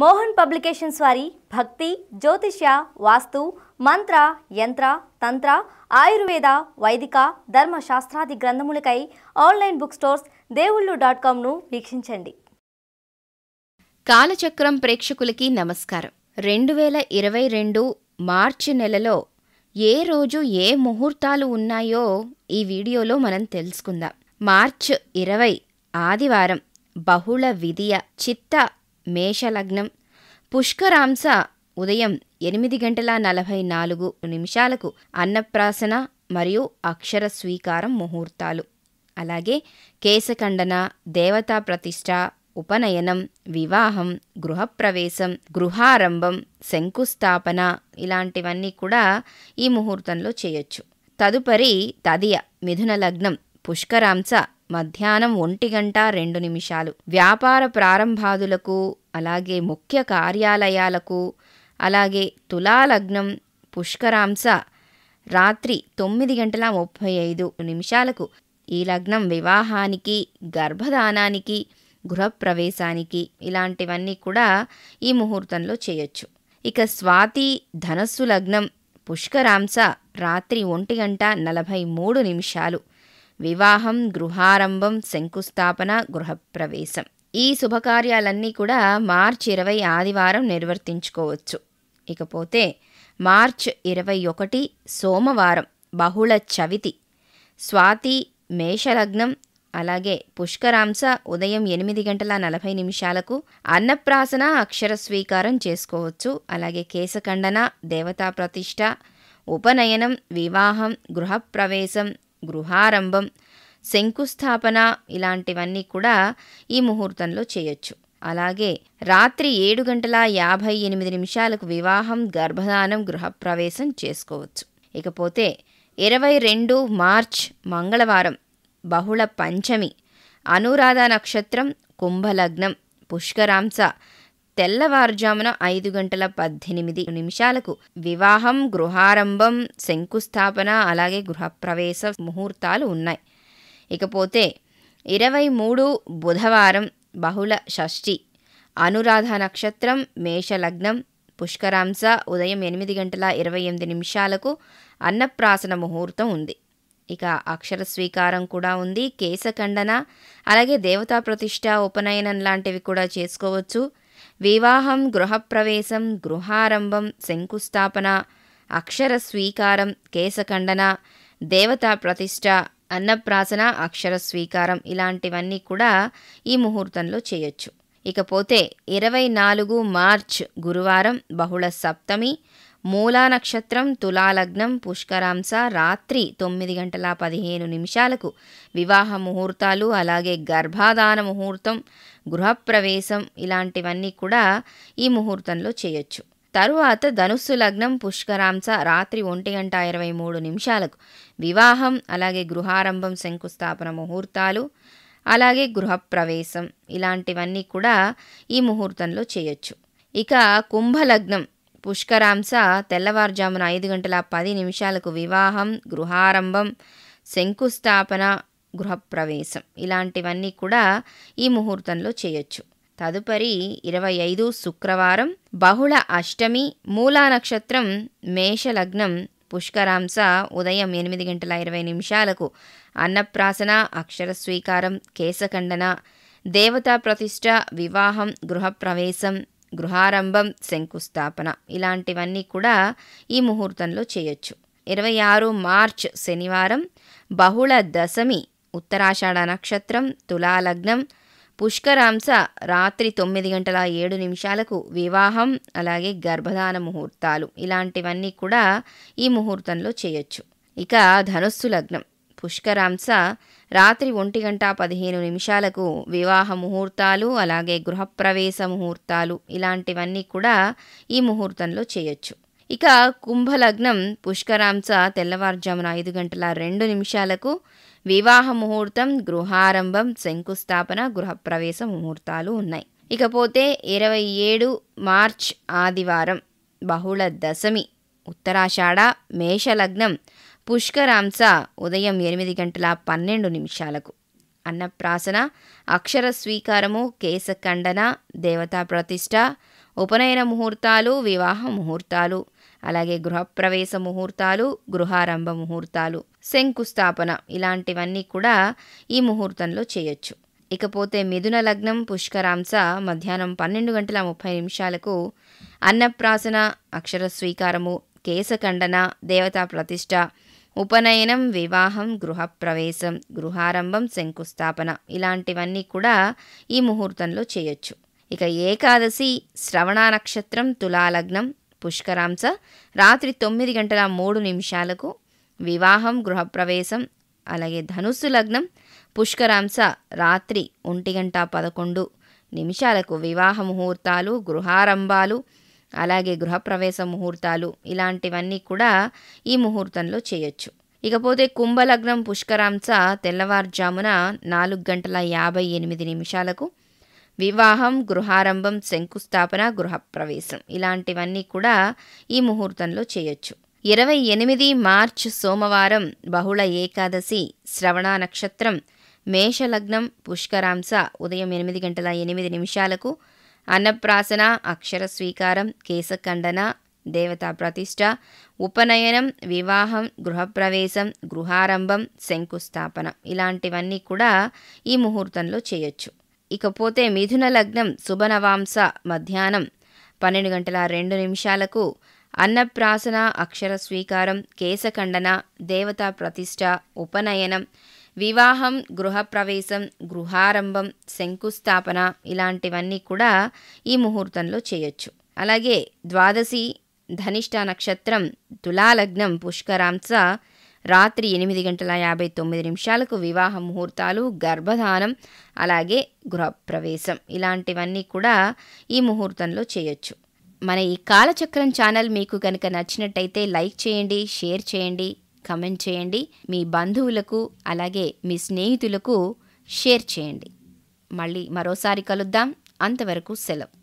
Mohan publications వారి భక్తి జ్యోతిష్య వాస్తు మంత్ర యంత్ర తంత్ర ఆయుర్వేద వైదిక ధర్మశాస్త్రాది గ్రంథములకై online book stores Devullu dot కామ్ను వీక్షించండి కాలచక్రం ప్రేక్షకులకి నమస్కారం రెండు వేల ఇరవై రెండు మార్చి నెలలో ఏ రోజు ఏ ముహూర్తాలు ఉన్నాయో ఈ వీడియోలో మనం తెలుసుకుందాం మార్చ్ ఇరవై ఆదివారం బహుళ విధియ చిత్త మేషలగ్నం పుష్కరాంశ ఉదయం ఎనిమిది గంటల నలభై నాలుగు నిమిషాలకు అన్నప్రాసన మరియు అక్షర స్వీకారం ముహూర్తాలు అలాగే కేశఖండన దేవతా ప్రతిష్ట ఉపనయనం వివాహం గృహప్రవేశం గృహారంభం శంకుస్థాపన ఇలాంటివన్నీ కూడా ఈ ముహూర్తంలో చేయొచ్చు తదుపరి తదియ మిథున లగ్నం పుష్కరాంశ మధ్యాహ్నం ఒంటి గంట రెండు నిమిషాలు వ్యాపార ప్రారంభాదులకు అలాగే ముఖ్య కార్యాలయాలకు అలాగే తులాలగ్నం పుష్కరాంశ రాత్రి తొమ్మిది గంటల ముప్పై ఐదు నిమిషాలకు ఈ లగ్నం వివాహానికి గర్భధానానికి గృహప్రవేశానికి ఇలాంటివన్నీ కూడా ఈ ముహూర్తంలో చేయొచ్చు ఇక స్వాతి ధనస్సు లగ్నం పుష్కరాంశ రాత్రి ఒంటి గంట నలభై మూడు నిమిషాలు వివాహం గృహారంభం శంకుస్థాపన గృహప్రవేశం ఈ శుభకార్యాలన్నీ కూడా మార్చ్ ఇరవై ఆదివారం నిర్వర్తించుకోవచ్చు ఇకపోతే మార్చ్ ఇరవై ఒకటి సోమవారం బహుళ చవితి స్వాతి మేషలగ్నం అలాగే పుష్కరాంశ ఉదయం ఎనిమిది గంటల నలభై నిమిషాలకు అన్నప్రాసన అక్షర స్వీకారం చేసుకోవచ్చు అలాగే కేశఖండన దేవతా ప్రతిష్ట ఉపనయనం వివాహం గృహప్రవేశం గృహారంభం శంకుస్థాపన ఇలాంటివన్నీ కూడా ఈ ముహూర్తంలో చేయొచ్చు అలాగే రాత్రి ఏడు గంటల యాభై ఎనిమిది నిమిషాలకు వివాహం గర్భధానం గృహప్రవేశం చేసుకోవచ్చు ఇకపోతే ఇరవై రెండు మార్చ్ మంగళవారం బహుళ పంచమి అనురాధ నక్షత్రం కుంభలగ్నం పుష్కరాంశ తెల్లవారుజామున ఐదు గంటల పద్దెనిమిది నిమిషాలకు వివాహం గృహారంభం శంకుస్థాపన అలాగే గృహప్రవేశ ముహూర్తాలు ఉన్నాయి ఇకపోతే ఇరవై మూడు బుధవారం బహుళ షష్ఠి అనురాధ నక్షత్రం మేషలగ్నం పుష్కరాంశ ఉదయం ఎనిమిది గంటల ఇరవై ఎనిమిది నిమిషాలకు అన్నప్రాసన ముహూర్తం ఉంది ఇక అక్షర స్వీకారం కూడా ఉంది కేశఖండన అలాగే దేవతా ప్రతిష్ట ఉపనయనం లాంటివి కూడా చేసుకోవచ్చు వివాహం గృహప్రవేశం గృహారంభం శంకుస్థాపన అక్షర స్వీకారం కేశఖండన దేవతా ప్రతిష్ట అన్నప్రాసన అక్షర స్వీకారం ఇలాంటివన్నీ కూడా ఈ ముహూర్తంలో చేయొచ్చు ఇకపోతే ఇరవై నాలుగు మార్చ్ గురువారం బహుళ సప్తమి మూలా నక్షత్రం తులాలగ్నం పుష్కరాంశ రాత్రి తొమ్మిది గంటల పదిహేను నిమిషాలకు వివాహ ముహూర్తాలు అలాగే గర్భాధాన ముహూర్తం గృహప్రవేశం ఇలాంటివన్నీ కూడా ఈ ముహూర్తంలో చేయొచ్చు తరువాత ధనుస్సు లగ్నం పుష్కరాంశ రాత్రి ఒంటి గంట ఇరవై మూడు నిమిషాలకు వివాహం అలాగే గృహారంభం శంకుస్థాపన ముహూర్తాలు అలాగే గృహప్రవేశం ఇలాంటివన్నీ కూడా ఈ ముహూర్తంలో చేయొచ్చు ఇక కుంభలగ్నం పుష్కరాంశ తెల్లవారుజామున ఐదు గంటల పది నిమిషాలకు వివాహం గృహారంభం శంకుస్థాపన గృహప్రవేశం ఇలాంటివన్నీ కూడా ఈ ముహూర్తంలో చేయొచ్చు తదుపరి ఇరవై ఐదు శుక్రవారం బహుళ అష్టమి మూలా నక్షత్రం మేషలగ్నం పుష్కరాంశ ఉదయం ఎనిమిది గంటల ఇరవై నిమిషాలకు అన్నప్రాసన అక్షర స్వీకారం కేశఖండన దేవతా ప్రతిష్ట వివాహం గృహప్రవేశం గృహారంభం శంకుస్థాపన ఇలాంటివన్నీ కూడా ఈ ముహూర్తంలో చేయొచ్చు ఇరవై ఆరు మార్చ్ శనివారం బహుళ దశమి ఉత్తరాషాఢ నక్షత్రం తులాలగ్నం పుష్కరాంశ రాత్రి తొమ్మిది గంటల ఏడు నిమిషాలకు వివాహం అలాగే గర్భధాన ముహూర్తాలు ఇలాంటివన్నీ కూడా ఈ ముహూర్తంలో చేయొచ్చు ఇక ధనుస్సు లగ్నం పుష్కరాంశ రాత్రి ఒంటి గంట పదిహేను నిమిషాలకు వివాహ ముహూర్తాలు అలాగే గృహప్రవేశ ముహూర్తాలు ఇలాంటివన్నీ కూడా ఈ ముహూర్తంలో చేయొచ్చు ఇక కుంభలగ్నం పుష్కరాంస తెల్లవారుజామున ఐదు గంటల రెండు నిమిషాలకు వివాహ ముహూర్తం గృహారంభం శంకుస్థాపన గృహప్రవేశ ముహూర్తాలు ఉన్నాయి ఇకపోతే ఇరవై ఏడు మార్చ్ ఆదివారం బహుళ దశమి ఉత్తరాషాఢ మేషలగ్నం పుష్కరాంస ఉదయం ఎనిమిది గంటల పన్నెండు నిమిషాలకు అన్నప్రాసన అక్షర స్వీకారము కేశఖండన దేవతా ప్రతిష్ట ఉపనయన ముహూర్తాలు వివాహ ముహూర్తాలు అలాగే గృహప్రవేశ ముహూర్తాలు గృహారంభ ముహూర్తాలు శంకుస్థాపన ఇలాంటివన్నీ కూడా ఈ ముహూర్తంలో చేయొచ్చు ఇకపోతే మిథున లగ్నం పుష్కరాంస మధ్యాహ్నం పన్నెండు గంటల ముప్పై నిమిషాలకు అన్నప్రాసన అక్షర స్వీకారము కేశఖండన దేవతా ప్రతిష్ట ఉపనయనం వివాహం గృహప్రవేశం గృహారంభం శంకుస్థాపన ఇలాంటివన్నీ కూడా ఈ ముహూర్తంలో చేయొచ్చు ఇక ఏకాదశి శ్రవణ నక్షత్రం తులాలగ్నం పుష్కరాంశ రాత్రి తొమ్మిది గంటల మూడు నిమిషాలకు వివాహం గృహప్రవేశం అలాగే ధనుస్సు లగ్నం పుష్కరాంశ రాత్రి ఒంటి గంట పదకొండు నిమిషాలకు వివాహ ముహూర్తాలు గృహారంభాలు అలాగే గృహప్రవేశ ముహూర్తాలు ఇలాంటివన్నీ కూడా ఈ ముహూర్తంలో చేయొచ్చు ఇకపోతే కుంభలగ్నం పుష్కరాంశ తెల్లవారుజామున నాలుగు గంటల యాభై ఎనిమిది నిమిషాలకు వివాహం గృహారంభం శంకుస్థాపన గృహప్రవేశం ఇలాంటివన్నీ కూడా ఈ ముహూర్తంలో చేయొచ్చు ఇరవై ఎనిమిది మార్చ్ సోమవారం బహుళ ఏకాదశి శ్రవణ నక్షత్రం మేషలగ్నం పుష్కరాంశ ఉదయం ఎనిమిది గంటల ఎనిమిది నిమిషాలకు అన్నప్రాసన అక్షర స్వీకారం కేశఖండన దేవతా ప్రతిష్ట ఉపనయనం వివాహం గృహప్రవేశం గృహారంభం శంకుస్థాపన ఇలాంటివన్నీ కూడా ఈ ముహూర్తంలో చేయొచ్చు ఇకపోతే మిథున లగ్నం శుభనవాంస మధ్యాహ్నం పన్నెండు గంటల రెండు నిమిషాలకు అన్నప్రాసన అక్షర స్వీకారం కేశఖండన దేవతా ప్రతిష్ట ఉపనయనం వివాహం గృహప్రవేశం గృహారంభం శంకుస్థాపన ఇలాంటివన్నీ కూడా ఈ ముహూర్తంలో చేయొచ్చు అలాగే ద్వాదశి ధనిష్ట నక్షత్రం తులాలగ్నం పుష్కరాంస రాత్రి ఎనిమిది గంటల యాభై తొమ్మిది నిమిషాలకు వివాహ ముహూర్తాలు గర్భధానం అలాగే గృహప్రవేశం ఇలాంటివన్నీ కూడా ఈ ముహూర్తంలో చేయొచ్చు మన ఈ కాలచక్రం ఛానల్ మీకు కనుక నచ్చినట్టయితే లైక్ చేయండి షేర్ చేయండి కమెంట్ చేయండి మీ బంధువులకు అలాగే మీ స్నేహితులకు షేర్ చేయండి మళ్ళీ మరోసారి కలుద్దాం అంతవరకు సెలవు